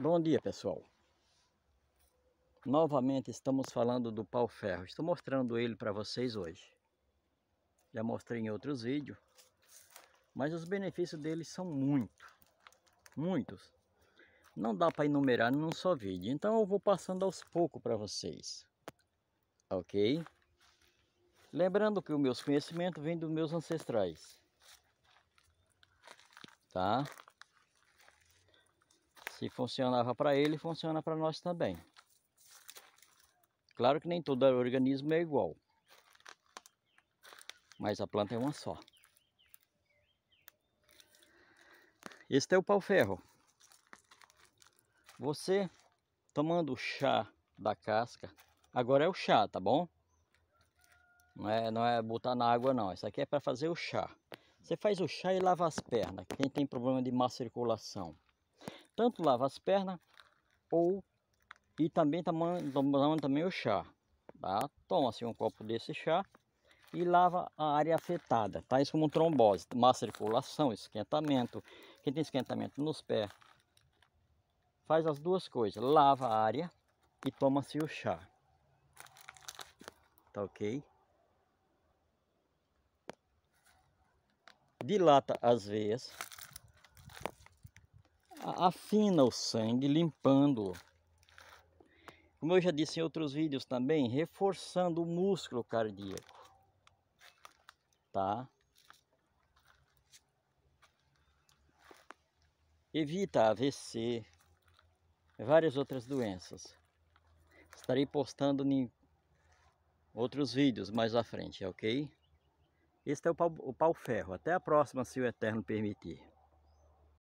Bom dia pessoal, novamente estamos falando do pau ferro, estou mostrando ele para vocês hoje, já mostrei em outros vídeos, mas os benefícios dele são muito, muitos, não dá para enumerar num só vídeo, então eu vou passando aos poucos para vocês, ok? Lembrando que os meus conhecimentos vêm dos meus ancestrais, Tá? Se funcionava para ele, funciona para nós também. Claro que nem todo organismo é igual. Mas a planta é uma só. Este é o pau-ferro. Você tomando o chá da casca, agora é o chá, tá bom? Não é, não é botar na água não, isso aqui é para fazer o chá. Você faz o chá e lava as pernas, quem tem problema de má circulação tanto lava as pernas ou e também tomando também o chá, tá? Toma assim um copo desse chá e lava a área afetada, tá? Isso como trombose, má circulação, esquentamento, quem tem esquentamento nos pés, faz as duas coisas, lava a área e toma-se o chá, tá ok? Dilata as veias, afina o sangue limpando-o. Como eu já disse em outros vídeos também, reforçando o músculo cardíaco. Tá? Evita AVC, várias outras doenças. Estarei postando em outros vídeos mais à frente, ok? Este é o pau, o pau ferro. Até a próxima, se o Eterno permitir.